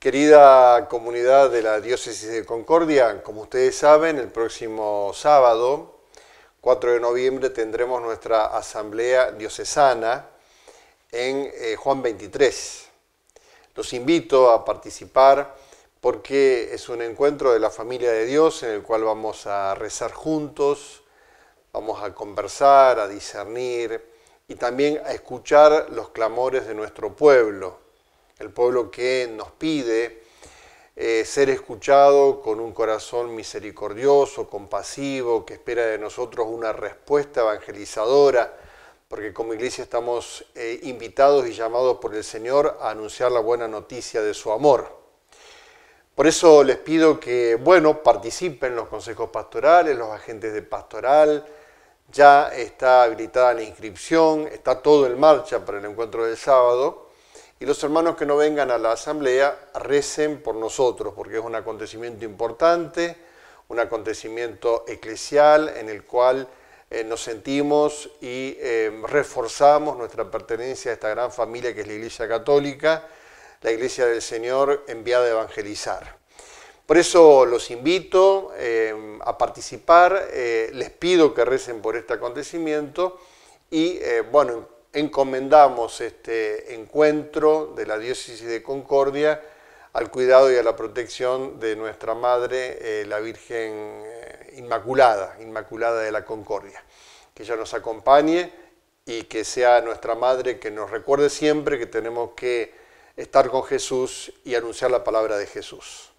Querida comunidad de la Diócesis de Concordia, como ustedes saben, el próximo sábado, 4 de noviembre, tendremos nuestra asamblea diocesana en eh, Juan 23. Los invito a participar porque es un encuentro de la familia de Dios en el cual vamos a rezar juntos, vamos a conversar, a discernir y también a escuchar los clamores de nuestro pueblo el pueblo que nos pide eh, ser escuchado con un corazón misericordioso, compasivo, que espera de nosotros una respuesta evangelizadora, porque como iglesia estamos eh, invitados y llamados por el Señor a anunciar la buena noticia de su amor. Por eso les pido que, bueno, participen los consejos pastorales, los agentes de pastoral, ya está habilitada la inscripción, está todo en marcha para el encuentro del sábado y los hermanos que no vengan a la asamblea recen por nosotros, porque es un acontecimiento importante, un acontecimiento eclesial en el cual eh, nos sentimos y eh, reforzamos nuestra pertenencia a esta gran familia que es la Iglesia Católica, la Iglesia del Señor enviada a evangelizar. Por eso los invito eh, a participar, les pido que recen por este acontecimiento y bueno, encomendamos este encuentro de la diócesis de Concordia al cuidado y a la protección de nuestra Madre, eh, la Virgen eh, Inmaculada, Inmaculada de la Concordia. Que ella nos acompañe y que sea nuestra Madre que nos recuerde siempre que tenemos que estar con Jesús y anunciar la palabra de Jesús.